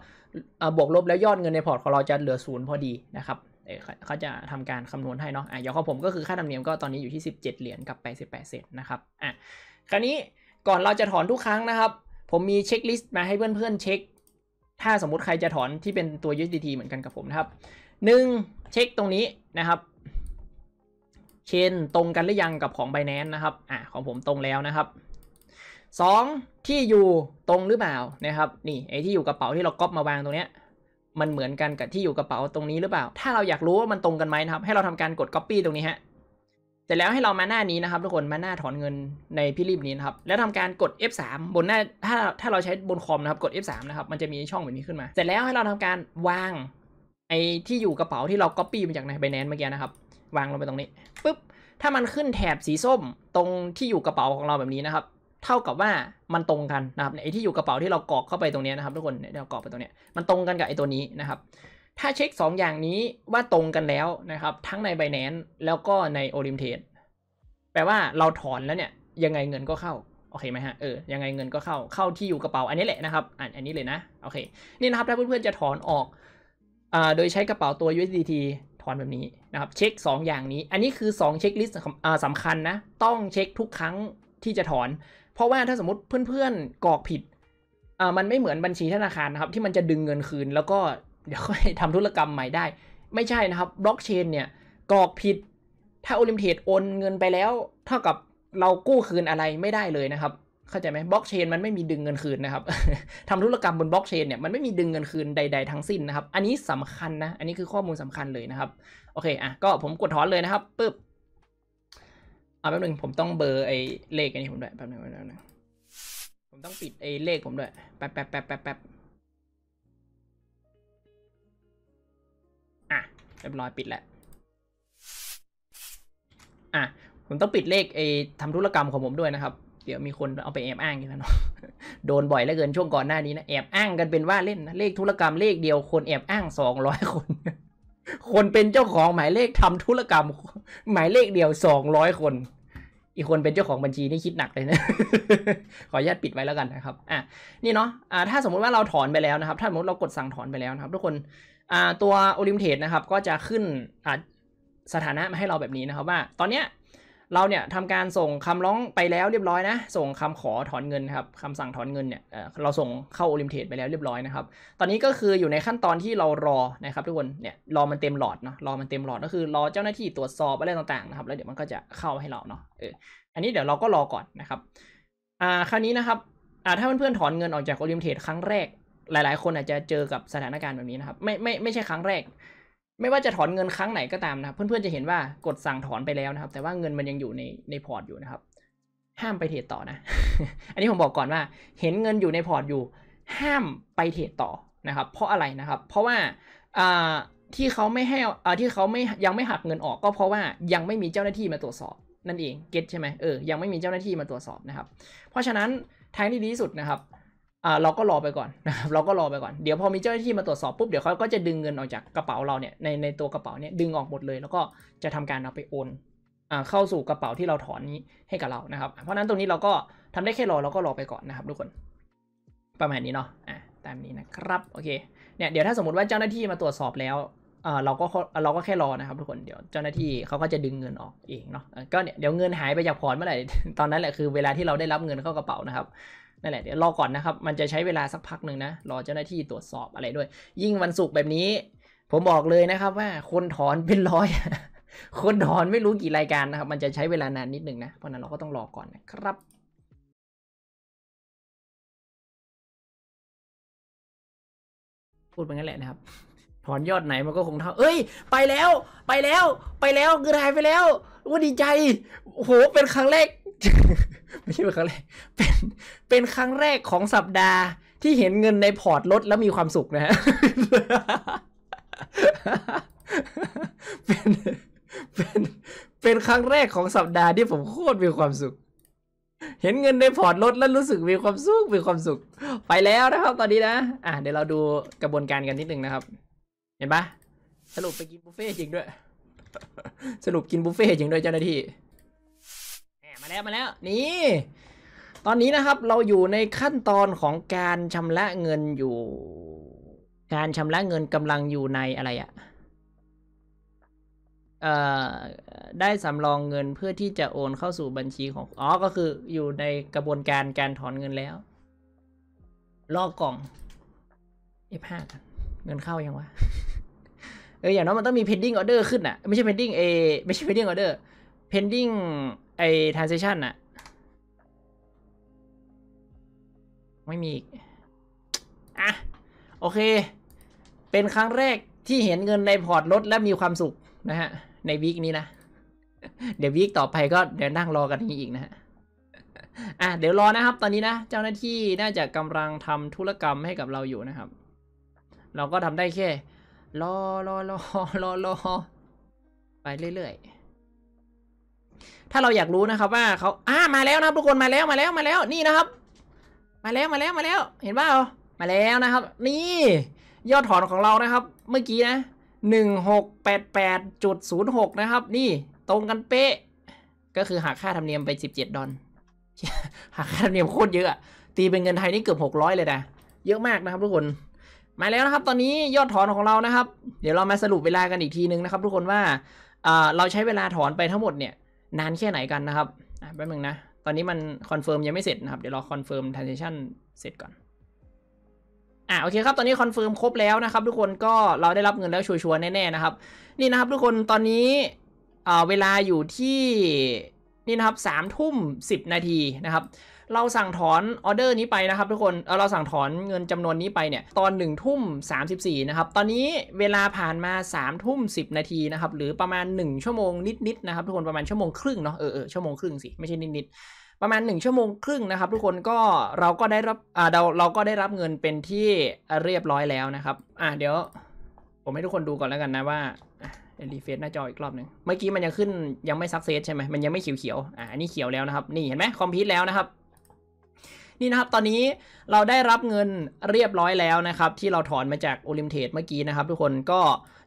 บวกลบแล้วยอดเงินในพอร์ตของเราจะเหลือศูนย์พอดีนะครับเขาจะทำการคำนวณให้เนาะอ่ะอย่างของผมก็คือค่าธรรมเนียมก็ตอนนี้อยู่ที่ 17เหรียญกับ 88เซนนะครับอ่ะคราวนี้ก่อนเราจะถอนทุกครั้งนะครับ ผมมีเช็คลิสต์มาให้เพื่อนๆ เช็ค ถ้าสมมุติใครจะถอนที่เป็นตัว USDT เหมือนกันกับผมนะครับ 1. เช็คตรงนี้นะครับเชนตรงกันหรือยังกับของ b บ n a n c e นะครับ อ่ะของผมตรงแล้วนะครับ2ที่อยู่ตรงหรือเปล่านะครับ นี่ ไอ้ที่อยู่กระเป๋าที่เราก๊อปมาวางตรงเนี้ย มันเหมือนกันกับที่อยู่กระเป๋าตรงนี้หรือเปล่า ถ้าเราอยากรู้ว่ามันตรงกันไหมนะครับ ให้เราทำการกด Copy ตรงนี้ฮะ เสร็จแล้วให้เรามาหน้านี้นะครับทุกคน มาหน้าถอนเงินในพิลรปนี้นะครับ แล้วทำการกด F3 บนหน้า ถ้าถ้าเราใช้บนคอมนะครับ กด F3 นะครับ มันจะมีช่องแบบนี้ขึ้นมา เสร็จแล้วให้เราทำการวางไอ้ที่อยู่กระเป๋าที่เราก๊อปปี้มาจากในไบแนนเมื่อกี้นะครับวางลงไปตรงนี้ปุ๊บถ้ามันขึ้นแถบสีส้มตรงที่อยู่กระเป๋าของเราแบบนี้นะครับ เท่ากับว่ามันตรงกันนะครับไอที่อยู่กระเป๋าที่เรากรอกเข้าไปตรงนี้นะครับทุกคนเรากรอกไปตรงนี้มันตรงกันกับไอตัวนี้นะครับ ถ้าเช็ค 2 อย่างนี้ว่าตรงกันแล้วนะครับ ทั้งในใบแนนแล้วก็ในโอลิมเ a สแปลว่าเราถอนแล้วเนี่ย ยังไงเงินก็เข้าโอเคไหมฮะเออยังไงเงินก็เข้าเข้าที่อยู่กระเป๋าอันนี้แหละนะครับอนอันนี้เลยนะโอเคนี่นะครับถ้าเพื่อนๆจะถอนออกอ่าโดยใช้กระเป๋าตัว USDT ถอนแบบนี้นะครับ เช็ค 2 อย่างนี้อันนี้คือ 2 เช็คลิสต์สำคัญนะ ต้องเช็คทุกครั้งที่จะถอนเพราะว่าถ้าสมมติเพื่อนๆกรอกผิดอ่ามันไม่เหมือนบัญชีธนาคารนะครับที่มันจะดึงเงินคืนแล้วก็เดี๋ยวค่อยทำธุรกรรมใหม่ได้ไม่ใช่นะครับบล็อกเชนเนี่ยกรอกผิดถ้าโอลิมเทดโอนเงินไปแล้ว เท่ากับเรากู้คืนอะไรไม่ได้เลยนะครับเข้าใจไหมบล็อกเชนมันไม่มีดึงเงินคืนนะครับทำธุรกรรมบนบล็อกเชนเนี่ยมันไม่มีดึงเงินคืนใดๆทั้งสิ้นนะครับอันนี้สำคัญนะ อันนี้คือข้อมูลสำคัญเลยนะครับโอเคอ่ะก็ผมกดถอนเลยนะครับปึ๊บเอาแป๊บนึงผมต้องเบอร์ไอ้เลขอันนี้ผมด้วยแป๊บนึงแป๊บนึงผมต้องปิดไอ้เลขผมด้วยแป๊บแป๊บแป๊บแป๊บแป๊บอ่ะเรียบร้อยปิดแล้วอ่ะผมต้องปิดเลขไอ้ทำธุรกรรมของผมด้วยนะครับเดี๋ยวมีคนเอาไปแอบอ้างกันนะเนาะโดนบ่อยเหลือเกินช่วงก่อนหน้านี้นะแอบอ้างกันเป็นว่าเล่นนะเลขธุรกรรมเลขเดียวคนแอบอ้างสองร้อยคน คนเป็นเจ้าของหมายเลขทำธุรกรรม หมายเลขเดียวสองร้อยคน อีกคนเป็นเจ้าของบัญชีนี่คิดหนักเลยนะขออนุญาตปิดไว้แล้วกันนะครับอ่ะนี่เนาะอ่าถ้าสมมุติว่าเราถอนไปแล้วนะครับ ถ้าสมมติเรากดสั่งถอนไปแล้วนะครับทุกคนอ่าตัวโอลิมเทดนะครับก็จะขึ้นอ่าสถานะมาให้เราแบบนี้นะครับว่า ตอนเนี้ยเราเนี่ยทำการส่งคำร้องไปแล้วเรียบร้อยนะ ส่งคำขอถอนเงินครับคำสั่งถอนเงินเนี่ยเราส่งเข้าโอลิมเทดไปแล้วเรียบร้อยนะครับ ตอนนี้ก็คืออยู่ในขั้นตอนที่เรารอนะครับทุกคน เนี่ยรอมันเต็มหลอดเนาะ รอมันเต็มหลอดก็คือรอเจ้าหน้าที่ตรวจสอบอะไรต่างๆนะครับ แล้วเดี๋ยวมันก็จะเข้าให้เราเนาะ เออ อันนี้เดี๋ยวเราก็รอก่อนนะครับ อ่าคราวนี้นะครับอ่าถ้าเพื่อนๆถอนเงินออกจากโอลิมเทดครั้งแรก หลายๆคนอาจจะเจอกับสถานการณ์แบบนี้นะครับ ไม่ไม่ไม่ใช่ครั้งแรกไม่ว่าจะถอนเงินครั้งไหนก็ตามนะครับ เพื่อนๆจะเห็นว่ากดสั่งถอนไปแล้วนะครับ แต่ว่าเงินมันยังอยู่ในในพอร์ตอยู่นะครับ ห้ามไปเทรดต่อนะ อันนี้ผมบอกก่อนว่า เห็นเงินอยู่ในพอร์ตอยู่ ห้ามไปเทรดต่อนะครับ เพราะอะไรนะครับ เพราะว่าที่เขาไม่ให้ที่เขาไม่ยังไม่หักเงินออกก็เพราะว่ายังไม่มีเจ้าหน้าที่มาตรวจสอบนั่นเองเก็ตใช่ไหมเออยังไม่มีเจ้าหน้าที่มาตรวจสอบนะครับ เพราะฉะนั้นทางที่ดีที่สุดนะครับเราก็รอไปก่อนนะครับเราก็รอไปก่อน เดี๋ยวพอมีเจ้าหน้าที่มาตรวจสอบปุ๊บ เดี๋ยวเขาก็จะดึงเงินออกจากกระเป๋าเราเนี่ย ในในตัวกระเป๋าเนี่ยดึงออกหมดเลย แล้วก็จะทำการเอาไปโอน เข้าสู่กระเป๋าที่เราถอนนี้ให้กับเรา นะครับ เพราะนั้นตรงนี้เราก็ทำได้แค่รอ เราก็รอไปก่อนนะครับทุกคน ประมาณนี้เนาะอ่าตามนี้นะครับ โอเค เนี่ย เดี๋ยวถ้าสมมติว่าเจ้าหน้าที่มาตรวจสอบแล้วเราก็ เราก็แค่รอนะครับ ทุกคน เดี๋ยวเจ้าหน้าที่เขาก็จะดึงเงินออกเองเนาะ ก็เนี่ย เดี๋ยวเงินหายไปจากพอร์ตเมื่อไหร่ ตอนนั้นแหละคือเวลาที่เราได้รับเงินเข้ากระเป๋านะครับนั่นแหละเดี๋ยวรอก่อนนะครับ มันจะใช้เวลาสักพักหนึ่งนะ รอเจ้าหน้าที่ตรวจสอบอะไรด้วย ยิ่งวันศุกร์แบบนี้ ผมบอกเลยนะครับว่าคนถอนเป็นร้อย คนถอนไม่รู้กี่รายการนะครับ มันจะใช้เวลานานนิดนึงนะ เพราะนั้นเราก็ต้องรอก่อนนะครับ พูดไปงั้นแหละนะครับถอนยอดไหนมันก็คงเท่าเอ้ย ไปแล้วไปแล้วไปแล้วกระหายไปแล้วว่าดีใจโหเป็นครั้งแรกไม่ใช่เป็นครั้งแรกเป็น เป็นครั้งแรกของสัปดาห์ ที่เห็นเงินในพอร์ตลดแล้วมีความสุขนะฮะ เป็น เป็น เป็นครั้งแรกของสัปดาห์ที่ผมโคตรมีความสุข เห็นเงินในพอร์ตลดแล้วรู้สึกมีความสุข มีความสุข ไปแล้วนะครับ ตอนนี้นะ อ่ะ เดี๋ยวเราดูกระบวนการกันนิดนึงนะครับ เห็นปะสรุปไปกินบุฟเฟ่จริงด้วย สรุปกินบุฟเฟ่จริงด้วยเจ้าหน้าที่มาแล้วมาแล้ว นี่ตอนนี้นะครับ เราอยู่ในขั้นตอนของการชำระเงินอยู่ การชำระเงินกำลังอยู่ในอะไรอะเอ่อได้สำรองเงินเพื่อที่จะโอนเข้าสู่บัญชีของอ๋อก็คืออยู่ในกระบวนการการถอนเงินแล้วลอกกล่อง F5 กันเงินเข้ายังวะเอออย่างน้อยมันต้องมี pending order ขึ้นอ่ะไม่ใช่ pending เอไม่ใช่ pending order pending ไอ้ transition อะไม่มีอ่ะ โอเค เป็นครั้งแรกที่เห็นเงินในพอร์ตลดและมีความสุขนะฮะในวีคนี้นะ เดี๋ยววีคต่อไปก็เดี๋ยวนั่งรอกันนี้อีกนะฮะอ่ะเดี๋ยวรอนะครับ ตอนนี้นะ เจ้าหน้าที่น่าจะกำลังทำธุรกรรมให้กับเราอยู่นะครับ เราก็ทำได้แค่ รอรอรอรอรอไปเรื่อยๆถ้าเราอยากรู้นะครับว่าเขาอ่ามาแล้วนะทุกคนมาแล้วมาแล้วมาแล้วนี่นะครับ มาแล้วมาแล้วมาแล้ว เห็นเปล่ามาแล้วนะครับ นี่ยอดถอนของเรานะครับ เมื่อกี้นะหนึ่งหกแปดแปดจุดศูนย์หกนะครับ นี่ตรงกันเป๊ะก็คือหักค่าธรรมเนียมไปสิบเจ็ดดอลหักค่าธรรมเนียมโคตรเยอะตีเป็นเงินไทยนี่เกือบหกร้อยเลยนะเยอะมากนะครับ ทุกคนมาแล้วนะครับ ตอนนี้ยอดถอนของเรานะครับ เดี๋ยวเรามาสรุปเวลากันอีกทีนึงนะครับ ทุกคนว่าเราใช้เวลาถอนไปทั้งหมดเนี่ยนานแค่ไหนกันนะครับแป๊บนึงนะ ตอนนี้มันคอนเฟิร์มยังไม่เสร็จนะครับเดี๋ยวรอคอนเฟิร์มทรานเซชันเสร็จก่อนอ่าโอเคครับ ตอนนี้คอนเฟิร์มครบแล้วนะครับ ทุกคนก็เราได้รับเงินแล้วชัวร์แน่ ๆ นะครับ นี่นะครับ ทุกคน ตอนนี้เวลาอยู่ที่นี่นะครับสามทุ่มสิบนาทีนะครับเราสั่งถอนออเดอร์นี้ไปนะครับ ทุกคนเราสั่งถอนเงินจำนวนนี้ไปเนี่ยตอน1นึ่ทุ่มสานะครับ ตอนนี้เวลาผ่านมา3ามทุ่มสินาทีนะครับ หรือประมาณ 1 ชั่วโมงนิดๆนะครับทุกคนประมาณชั่วโมงครึ่งเนาะเออเออชั่วโมงครึ่งสิไม่ใช่นิดๆประมาณ 1 ชั่วโมงครึ่งนะครับทุกคนก็เราก็ได้รับเราเราก็ได้รับเงินเป็นที่เรียบร้อยแล้วนะครับ อ่ะเดี๋ยว ผมให้ทุกคนดูก่อนแล้วกันนะว่ารีเฟซหน้าจออีกรอบหนึ่งเมื่อกี้มันยังขึ้นยังไม่ซักเซสใช่ไหมมันยังไม่เขียววอ่านี่เขียวแล้วนะครับนี่เห็นไหมคอมพิวต์แล้วนะครับนี่นะครับตอนนี้เราได้รับเงินเรียบร้อยแล้วนะครับที่เราถอนมาจากโอลิมเทตเมื่อกี้นะครับ ทุกคนก็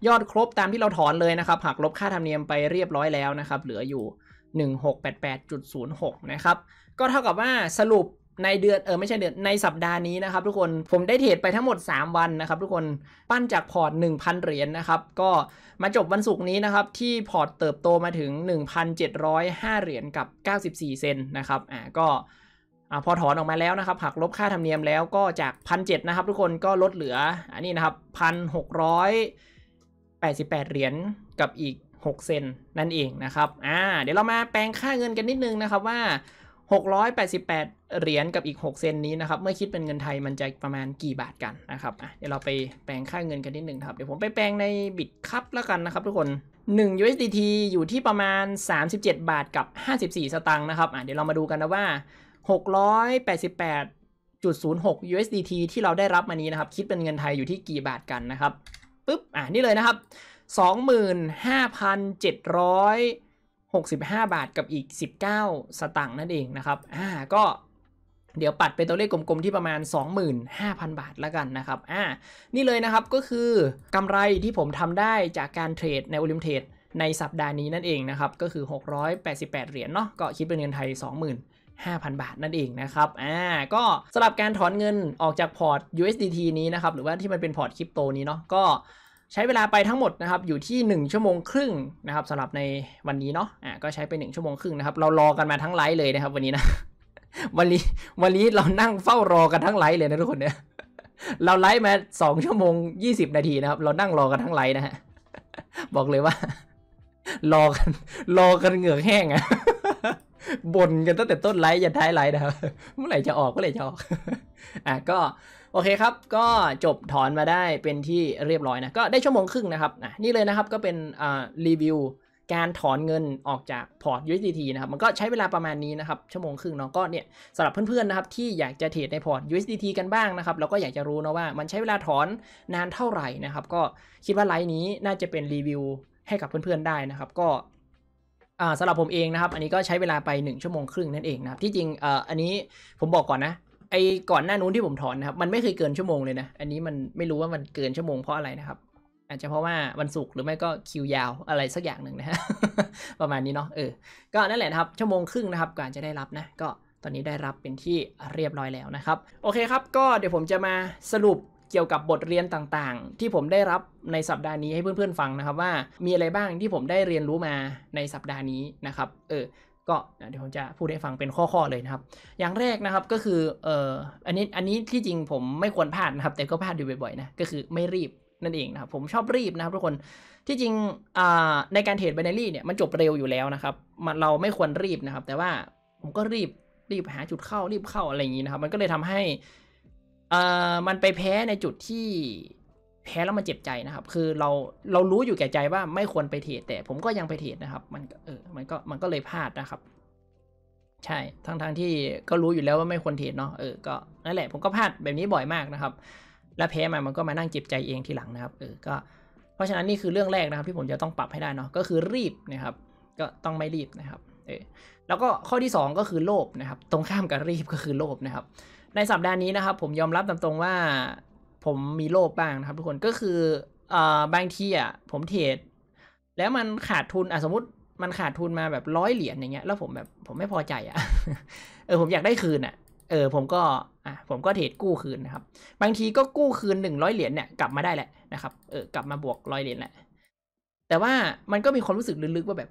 ยอดครบตามที่เราถอนเลยนะครับหักลบค่าธรรมเนียมไปเรียบร้อยแล้วนะครับเหลืออยู่ 1688.06นะครับก็เท่ากับว่าสรุปในเดือนเออไม่ใช่เดือนในสัปดาห์นี้นะครับทุกคนผมได้เทรดไปทั้งหมด 3 วันนะครับ ทุกคนปั้นจากพอร์ต 1,000 เหรียญนนะครับก็มาจบวันศุกร์นี้นะครับที่พอร์ตเติบโตมาถึง 1,705 เหรียญกับ 94 เซนนะครับอ่าก็อพอถอนออกมาแล้วนะครับหักลบค่าธรรมเนียมแล้วก็จากพันเนะครับ ทุกคนก็ลดเหลืออันนี้นะครับพันหกร้อยแปดสิบแปดเหรียญกับอีก 6 เซนนั่นเองนะครับอ่าเดี๋ยวเรามาแปลงค่าเงินกันนิดนึงนะครับว่า 688 เหรียญกับอีก 6 เซนนี้นะครับเมื่อคิดเป็นเงินไทยมันจะประมาณกี่บาทกันนะครับอ่ะเดี๋ยวเราไปแปลงค่าเงินกันนิดนึงครับเดี๋ยวผมไปแปลงในบิตคัพแล้วกันนะครับทุกคน 1 USDT อยู่ที่ประมาณ 37 บาทกับ 54 สตางค์นะครับอ่ะเดี๋ยวเรามาดูกันนะว่ากร้อยแแปปดดดสิบจุศูนย์หก USDT ที่เราได้รับมานี้นะครับ คิดเป็นเงินไทยอยู่ที่กี่บาทกันนะครับปุ๊บ อ่ะนี่เลยนะครับสอองหหมื่นน้้าพัเจ็ดรยหกสิบห้าบาทกับอีกสิบเก้าสตังค์นั่นเองนะครับ อ่า ก็เดี๋ยวปัดเป็นตัวเลขกลมๆที่ประมาณ25,000 บาทแล้วกันนะครับ อ่า นี่เลยนะครับ ก็คือกำไรที่ผมทำได้จากการเทรดในโอลิมเทรดในสัปดาห์นี้นั่นเองนะครับ ก็คือ688 เหรียญเนาะ ก็คิดเป็นเงินไทย 20,000 5,000 บาทนั่นเองนะครับ อ่า ก็สำหรับการถอนเงินออกจากพอร์ต USDT นี้นะครับ หรือว่าที่มันเป็นพอร์ตคริปโตนี้เนาะ ก็ใช้เวลาไปทั้งหมดนะครับ อยู่ที่ 1 ชั่วโมงครึ่งนะครับสำหรับในวันนี้เนาะ อ่า ก็ใช้ไป 1 ชั่วโมงครึ่งนะครับ เรารอกันมาทั้งไลฟ์เลยนะครับ วันนี้นะวันนี้วันนี้เรานั่งเฝ้ารอกันทั้งไลฟ์เลยนะทุกคนเนี่ย เราไลฟ์มา 2 ชั่วโมง 20 นาทีนะครับ เรานั่งรอกันทั้งไลฟ์นะฮะ บอกเลยว่า รอกัน รอกันเหงือกแห้งอะบ่นกันตั้งแต่ต้นไลฟ์ยันท้ายไลฟ์นะครับเมื่อไหร่จะออกเมื่อไหร่จะออกอ่ะก็โอเคครับ ก็จบถอนมาได้เป็นที่เรียบร้อยนะก็ได้ชั่วโมงครึ่งนะครับอ่ะนี่เลยนะครับก็เป็นอ่ารีวิว การถอนเงินออกจากพอร์ต USDT นะครับ มันก็ใช้เวลาประมาณนี้นะครับ ชั่วโมงครึ่งเนาะก็เนี่ยสำหรับเพื่อนๆนะครับที่อยากจะเทรดในพอร์ต USDT กันบ้างนะครับแล้วก็อยากจะรู้นะว่ามันใช้เวลาถอนนานเท่าไหร่นะครับ ก็คิดว่าไลน์นี้น่าจะเป็นรีวิวให้กับเพื่อนๆได้นะครับก็อ่าสำหรับผมเองนะครับอันนี้ก็ใช้เวลาไป1ชั่วโมงครึ่งนั่นเองนะครับที่จริงอันนี้ผมบอกก่อนนะไอ้ก่อนหน้านู้นที่ผมถอนนะครับมันไม่เคยเกินชั่วโมงเลยนะ อันนี้มันไม่รู้ว่ามันเกินชั่วโมงเพราะอะไรนะครับ อาจจะเพราะว่าวันศุกร์หรือไม่ก็คิวยาวอะไรสักอย่างหนึ่งนะฮะประมาณนี้เนาะเออก็นั่นแหละครับ ชั่วโมงครึ่งนะครับกว่าจะได้รับนะ ก็ตอนนี้ได้รับเป็นที่เรียบร้อยแล้วนะครับโอเคครับก็เดี๋ยวผมจะมาสรุปเกี่ยวกับบทเรียนต่างๆ ที่ผมได้รับในสัปดาห์นี้ให้เพื่อนๆ ฟังนะครับ ว่ามีอะไรบ้างที่ผมได้เรียนรู้มาในสัปดาห์นี้นะครับ เออก็เดี๋ยวผมจะพูดให้ฟังเป็นข้อๆเลยนะครับ อย่างแรกนะครับก็คือเอออันนี้อันนี้ที่จริงผมไม่ควรพลาดนะครับแต่ก็พลาดอยู่บ่อยๆนะก็คือไม่รีบนั่นเองนะครับ ผมชอบรีบนะครับทุกคนที่จริงในการเทรดไบนารี่เนี่ยมันจบเร็วอยู่แล้วนะครับ มันเราไม่ควรรีบนะครับ แต่ว่าผมก็รีบรีบหาจุดเข้ารีบเข้าอะไรอย่างนี้นะครับมันก็เลยทำให้ออมันไปแพ้ในจุดที่แพ้แล้วมันเจ็บใจนะครับ คือเราเรารู้อยู่แก่ใจว่าไม่ควรไปเทรดแต่ผมก็ยังไปเทรดนะครับ มันเออมันก็มันก็เลยพลาดนะครับ ใช่ ทั้งทงที่ก็รู้อยู่แล้วว่าไม่ควรเทรดเนาะเออก็นั่นแหละผมก็พลาดแบบนี้บ่อยมากนะครับ แล้วแพ้มามันก็มานั่งเจ็บใจเองทีหลังนะครับเออก็เพราะฉะนั้นนี่คือเรื่องแรกนะครับที่ผมจะต้องปรับให้ได้เนาะก็คือรีบนะครับ ก็ต้องไม่รีบนะครับ เออแล้วก็ข้อที่2ก็คือโลภนะครับตรงข้ามกับรีบก็คือโลภนะครับในสัปดาห์นี้นะครับผมยอมรับตามตรงว่า ผมมีโลภบ้างนะครับทุกคนก็คือเอ่อบางที อ่ะ ผมเทรดแล้วมันขาดทุนอ่ะสมมติ มันขาดทุนมาแบบร้อยเหรียญอย่างเงี้ย แล้วผมแบบผมไม่พอใจอ่ะเออ ผมอยากได้คืนอ่ะเออ ผมก็ อ่ะผมก็เทรดกู้คืนนะครับ บางทีก็กู้คืนหนึ่งร้อยเหรียญเนี่ย กลับมาได้แหละนะครับเออกลับมาบวกร้อยเหรียญแหละแต่ว่ามันก็มีความรู้สึกลึกๆว่าแบบ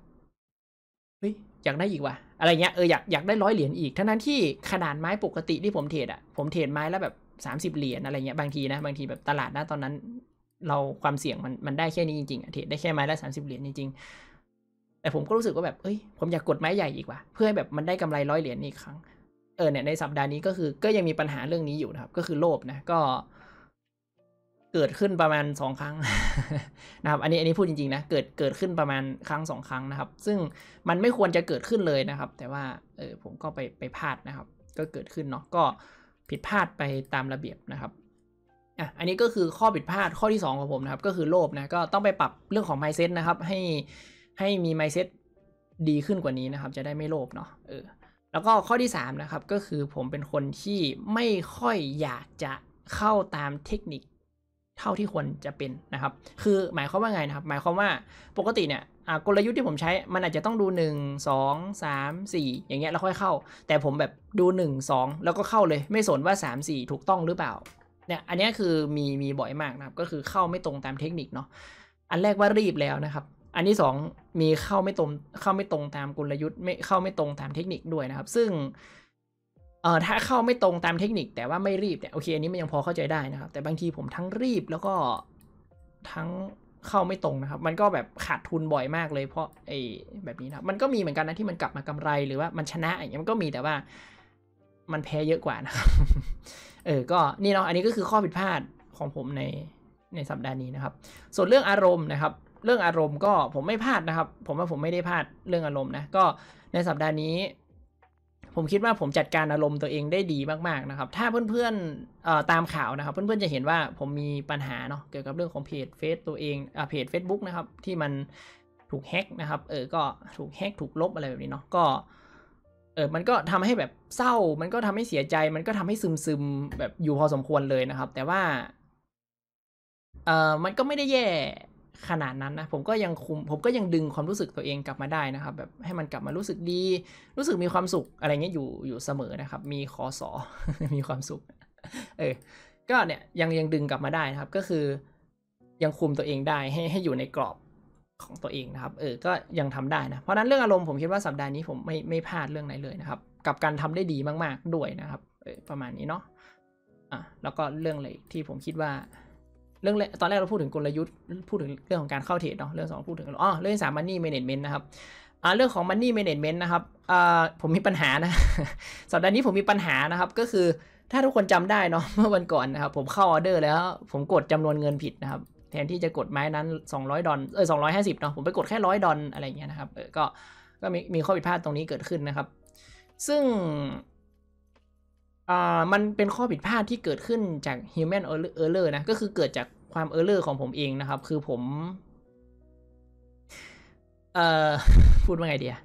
เฮ้ยอยากได้อีกว่ะอะไรเงี้ยเอออยากอยากได้ร้อยเหรียญอีกทั้งนั้นที่ขนาดไม้ปกติที่ผมเทรดอ่ะผมเทรดไม้แล้วแบบ30 เหรียญอะไรเงี้ยบางทีนะบางทีแบบตลาดนะตอนนั้น เราความเสี่ยงมันมันได้แค่นี้จริงๆอ่ะเทรดได้แค่ไม้ละสามสิบเหรียญจริงๆแต่ผมก็รู้สึกว่าแบบเอ้ยผมอยากกดไม้ใหญ่อีกว่ะเพื่อให้แบบมันได้กำไรร้อยเหรียญอีกครั้งเออเนี่ยในสัปดาห์นี้ก็คือก็ยังมีปัญหาเรื่องนี้อยู่นะครับก็คือโลภนะก็เกิดขึ้นประมาณสองครั้งนะครับ อันนี้อันนี้พูดจริงๆนะ เกิดเกิดขึ้นประมาณครั้งสองครั้งนะครับ ซึ่งมันไม่ควรจะเกิดขึ้นเลยนะครับ แต่ว่าเออผมก็ไปไปพลาดนะครับ ก็เกิดขึ้นเนาะ ก็ผิดพลาดไปตามระเบียบนะครับ อ่ะ อันนี้ก็คือข้อผิดพลาดข้อที่ 2 ของผมนะครับ ก็คือโลภนะ ก็ต้องไปปรับเรื่องของ mindset นะครับ ให้ให้มี mindset ดีขึ้นกว่านี้นะครับ จะได้ไม่โลภเนาะ เออ แล้วก็ข้อที่3นะครับ ก็คือผมเป็นคนที่ไม่ค่อยอยากจะเข้าตามเทคนิคเท่าที่ควรจะเป็นนะครับ คือหมายความว่าไงนะครับ หมายความว่าปกติเนี่ยกลยุทธ์ที่ผมใช้มันอาจจะต้องดู 1 2 3 4 อย่างเงี้ยแล้วค่อยเข้า แต่ผมแบบดู 1 2 แล้วก็เข้าเลยไม่สนว่า 3 4 ถูกต้องหรือเปล่าเนี่ยอันนี้คือมีมีบ่อยมากนะครับก็คือเข้าไม่ตรงตามเทคนิคเนาะอันแรกว่ารีบแล้วนะครับ อันที่2มีเข้าไม่ตรงเข้าไม่ตรงตามกลยุทธ์ไม่เข้าไม่ตรงตามเทคนิคด้วยนะครับซึ่งเออถ้าเข้าไม่ตรงตามเทคนิคแต่ว่าไม่รีบเนี่ยโอเคอันนี้มันยังพอเข้าใจได้นะครับ แต่บางทีผมทั้งรีบแล้วก็ทั้งเข้าไม่ตรงนะครับ มันก็แบบขาดทุนบ่อยมากเลยเพราะไอ้แบบนี้นะมันก็มีเหมือนกันนะที่มันกลับมากำไรหรือว่ามันชนะอย่างเงี้ยมันก็มีแต่ว่า มันแพ้เยอะกว่านะครับ เออก็นี่เนาะอันนี้ก็คือข้อผิดพลาดของผมในในสัปดาห์นี้นะครับ ส่วนเรื่องอารมณ์นะครับ เรื่องอารมณ์ก็ผมไม่พลาดนะครับ ผมว่าผมไม่ได้พลาดเรื่องอารมณ์นะก็ในสัปดาห์นี้ผมคิดว่าผมจัดการอารมณ์ตัวเองได้ดีมาก ๆ นะครับ ถ้าเพื่อนๆตามข่าวนะครับเพื่อนๆจะเห็นว่าผมมีปัญหาเนาะเกี่ยวกับเรื่องของเพจเฟซตัวเองอเพจเ a c e b o o k นะครับ ที่มันถูกแฮกนะครับ เออ ก็ถูกแฮกถูกลบอะไรแบบนี้เนาะก็ เออ มันก็ทำให้แบบเศร้า มันก็ทำให้เสียใจ มันก็ทำให้ซึมซึมแบบอยู่พอสมควรเลยนะครับ แต่ว่า เออมันก็ไม่ได้แย่ขนาดนั้นนะผมก็ยังคุมผมก็ยังดึงความรู้สึกตัวเองกลับมาได้นะครับ แบบให้มันกลับมารู้สึกดี รู้สึกมีความสุขอะไรเงี้ยอยู่อยู่เสมอนะครับ มีคอสอมีความสุข เออ ก็เนี่ยยังยังดึงกลับมาได้นะครับ ก็คือ ยังคุมตัวเองได้ให้ให้อยู่ในกรอบของตัวเองนะครับ เออ ก็ยังทำได้นะ เพราะนั้นเรื่องอารมณ์ผมคิดว่าสัปดาห์นี้ผมไม่ไม่พลาดเรื่องไหนเลยนะครับ กับการทำได้ดีมากๆด้วยนะครับออประมาณนี้เนาะอ่ะแล้วก็เรื่องอะไรที่ผมคิดว่าเรื่องตอนแรกเราพูดถึงกลยุทธ์พูดถึงเรื่องของการเข้าเทรดเนาะเรื่องสองพูดถึงอ๋อเรื่องสามมันนี่เมเนจเมนต์นะครับเรื่องของันนี่ Management นะครับผมมีปัญหานะสัปดาห์นี้ผมมีปัญหานะครับก็คือถ้าทุกคนจำได้เนาะเมื่อวันก่อนนะครับผมเข้าออเดอร์แล้วผมกดจำนวนเงินผิดนะครับแทนที่จะกดไม้นั้น 200ดอลเออ250เนาะผมไปกดแค่100ดอลอะไรเงี้ยนะครับก็ก็มีมีข้อผิดพลาดตรงนี้เกิดขึ้นนะครับ ซึ่งามันเป็นข้อผิดพลาดที่เกิดขึ้นจาก human error นะ ก็คือเกิดจากความ error ของผมเองนะครับ คือผม เอ่อ พูดว่าไงเดีย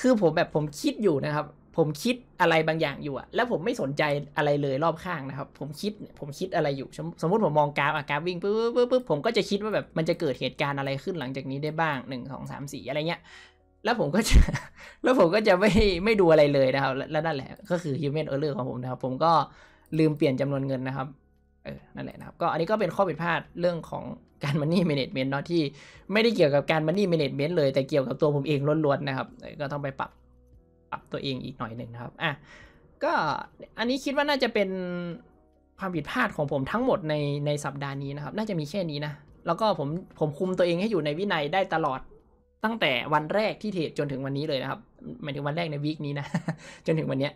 คือผมแบบผมคิดอยู่นะครับ ผมคิดอะไรบางอย่างอยู่อะแล้วผมไม่สนใจอะไรเลยรอบข้างนะครับ ผมคิดผมคิดอะไรอยู่ สมมติผมมองกราฟอะกราฟวิ่งปุ๊บปุ๊บปุ๊บผมก็จะคิดว่าแบบมันจะเกิดเหตุการณ์อะไรขึ้นหลังจากนี้ได้บ้างหนึ่งสองสามสี่อะไรเงี้ยแล้วผมก็จะแล้วผมก็จะไม่ไม่ดูอะไรเลยนะครับแล้วนั่นแหละก็คือ human error ของผมนะครับผมก็ลืมเปลี่ยนจำนวนเงินนะครับเออนั่นแหละนะครับก็อันนี้ก็เป็นข้อผิดพลาดเรื่องของการ money management เนาะที่ไม่ได้เกี่ยวกับการ money management เลย แต่เกี่ยวกับตัวผมเองล้วนๆนะครับก็ต้องไปปรับปรับตัวเองอีกหน่อยหนึ่งนะครับอ่ะก็อันนี้คิดว่าน่าจะเป็นความผิดพลาดของผมทั้งหมดในในสัปดาห์นี้นะครับ น่าจะมีแค่นี้นะแล้วก็ผมผมคุมตัวเองให้อยู่ในวินัยได้ตลอดตั้งแต่วันแรกที่เทรดจนถึงวันนี้เลยนะครับหมายถึงวันแรกในวีคนี้นะจนถึงวันเนี้ย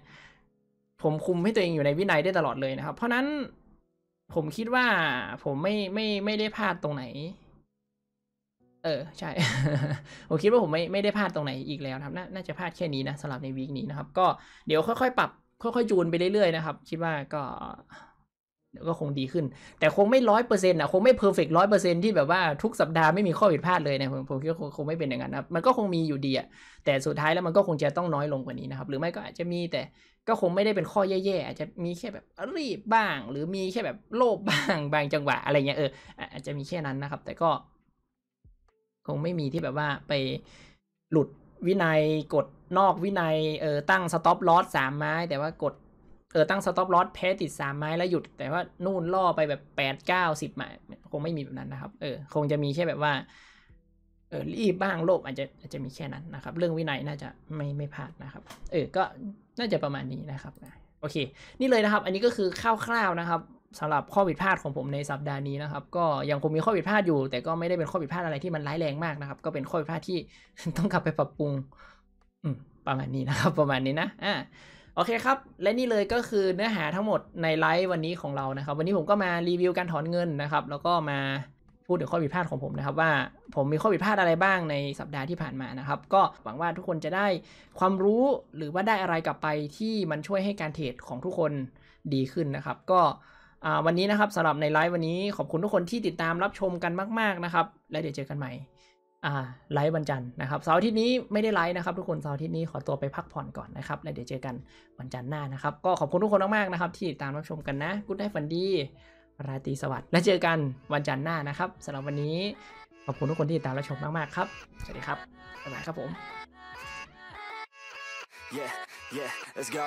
ผมคุมให้ตัวเองอยู่ในวินัยได้ตลอดเลยนะครับ เพราะนั้นผมคิดว่า ผมไม่ไม่ไม่ได้พลาดตรงไหน เออ ใช่ผมคิดว่าผมไม่ไม่ได้พลาดตรงไหนอีกแล้วครับนน่าจะพลาดแค่นี้นะสำหรับในวีคนี้นะครับก็เดี๋ยวค่อย ๆ ปรับ ค่อยๆ จูนไปเรื่อยๆนะครับคิดว่าก็ก็คงดีขึ้น แต่คงไม่ร้อยเปอร์เซ็นต์อ่ะคงไม่เพอร์เฟกต์ร้อยเปอร์เซ็นต์ที่แบบว่าทุกสัปดาห์ไม่มีข้อผิดพลาดเลยนะผมผมคิดว่าคงไม่เป็นอย่างนั้นนะมันก็คงมีอยู่ดีอ่ะแต่สุดท้ายแล้วมันก็คงจะต้องน้อยลงกว่านี้นะครับ หรือไม่ก็อาจจะมีแต่ก็คงไม่ได้เป็นข้อแย่ๆอาจจะมีแค่แบบ รีบบ้าง หรือมีแค่แบบโลภบ้างบางจังหวะอะไรเงี้ยเอออาจจะมีแค่นั้นนะครับ แต่ก็ คงไม่มีที่แบบว่าไปหลุดวินัยกดนอกวินัยเออตั้งสต็อปลอสสามไม้ แต่ว่ากดเออตั้งสต็อปลอสแพ้ติดสามไม้แล้วหยุด แต่ว่า นู่นล่อไปแบบแปดเก้าสิบไม้คงไม่มีแบบนั้นนะครับ เออ คงจะมีแค่แบบว่า เออรีบบ้างโลภอาจจะอาจจะมีแค่นั้นนะครับ เรื่องวินัยน่าจะไม่ไม่พลาดนะครับ เออ ก็น่าจะประมาณนี้นะครับ โอเค นี่เลยนะครับ อันนี้ก็คือคร่าวๆนะครับสำหรับข้อผิดพลาดของผมในสัปดาห์นี้นะครับ ก็ยังคงมีข้อผิดพลาดอยู่ แต่ก็ไม่ได้เป็นข้อผิดพลาดอะไรที่มันร้ายแรงมากนะครับ ก็เป็นข้อผิดพลาดที่ต้องกลับไปปรับปรุง อืม ประมาณนี้นะครับ ประมาณนี้นะอ่าโอเคครับ และนี่เลยก็คือเนื้อหาทั้งหมดในไลฟ์วันนี้ของเรานะครับ วันนี้ผมก็มารีวิวการถอนเงินนะครับ แล้วก็มาพูดถึงข้อผิดพลาดของผมนะครับว่าผมมีข้อผิดพลาดอะไรบ้างในสัปดาห์ที่ผ่านมานะครับ ก็หวังว่าทุกคนจะได้ความรู้หรือว่าได้อะไรกลับไปที่มันช่วยให้การเทรดของทุกคนดีขึ้นนะครับ ก็วันนี้นะครับสำหรับในไลฟ์วันนี้ขอบคุณทุกคนที่ติดตามรับชมกันมากๆนะครับ และเดี๋ยวเจอกันใหม่อ่าไลฟ์วันจันทร์นะครับเสาร์อาทิตย์นี้ไม่ได้ไลฟ์นะครับ ทุกคนเสาร์อาทิตย์นี้ขอตัวไปพักผ่อนก่อนนะครับแล้วเดี๋ยวเจอกันวันจันทร์หน้านะครับก็ขอบคุณทุกคนมากๆนะครับที่ติดตามรับชมกันนะกุ๊ดได้ฝันดีราตรีสวัสดิ์และเจอกันวันจันทร์หน้านะครับสำหรับวันนี้ขอบคุณทุกคนที่ติดตามรับชมมากๆครับสวัสดีครับบ๊ายบายครับผม Yeah, yeah, let's go.